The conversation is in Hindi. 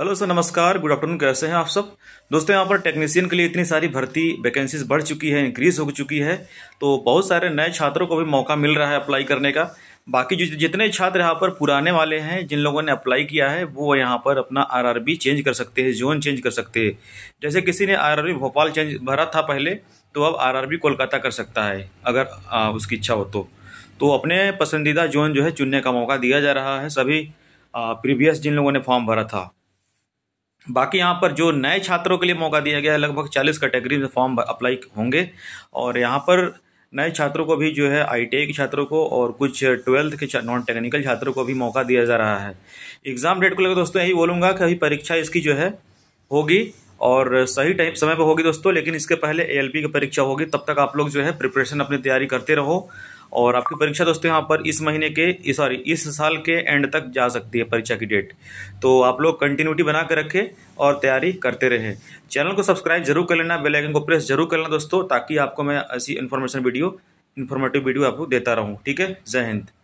हेलो सर नमस्कार गुड आफ्टरनून कैसे हैं आप सब दोस्तों यहाँ पर टेक्नीशियन के लिए इतनी सारी भर्ती वैकेंसीज बढ़ चुकी है इंक्रीज़ हो चुकी है तो बहुत सारे नए छात्रों को भी मौका मिल रहा है अप्लाई करने का बाकी जो जितने छात्र यहाँ पर पुराने वाले हैं जिन लोगों ने अप्लाई किया है वो यहाँ पर अपना आर चेंज कर सकते हैं जोन चेंज कर सकते हैं जैसे किसी ने आर भोपाल चेंज भरा था पहले तो अब आर कोलकाता कर सकता है अगर उसकी इच्छा हो तो तो अपने पसंदीदा जोन जो है चुनने का मौका दिया जा रहा है सभी प्रीवियस जिन लोगों ने फॉर्म भरा था बाकी यहाँ पर जो नए छात्रों के लिए मौका दिया गया है लगभग चालीस कैटेगरी में फॉर्म अप्लाई होंगे और यहाँ पर नए छात्रों को भी जो है आईटीआई के छात्रों को और कुछ ट्वेल्थ के नॉन टेक्निकल छात्रों को भी मौका दिया जा रहा है एग्ज़ाम डेट को लेकर दोस्तों यही बोलूँगा कि अभी परीक्षा इसकी जो है होगी और सही टाइम समय पर होगी दोस्तों लेकिन इसके पहले ए की परीक्षा होगी तब तक आप लोग जो है प्रिपरेशन अपनी तैयारी करते रहो और आपकी परीक्षा दोस्तों यहाँ पर इस महीने के सॉरी इस साल के एंड तक जा सकती है परीक्षा की डेट तो आप लोग कंटिन्यूटी बना कर रखें और तैयारी करते रहें चैनल को सब्सक्राइब जरूर कर लेना बेल आइकन को प्रेस जरूर कर लेना दोस्तों ताकि आपको मैं ऐसी इन्फॉर्मेशन वीडियो इन्फॉर्मेटिव वीडियो आपको देता रहूँ ठीक है जय हिंद